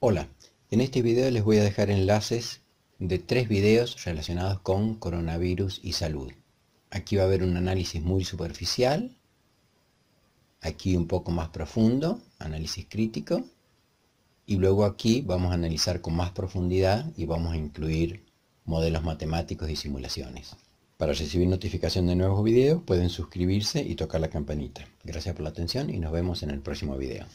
Hola, en este video les voy a dejar enlaces de tres videos relacionados con coronavirus y salud. Aquí va a haber un análisis muy superficial, aquí un poco más profundo, análisis crítico, y luego aquí vamos a analizar con más profundidad y vamos a incluir modelos matemáticos y simulaciones. Para recibir notificación de nuevos videos pueden suscribirse y tocar la campanita. Gracias por la atención y nos vemos en el próximo video.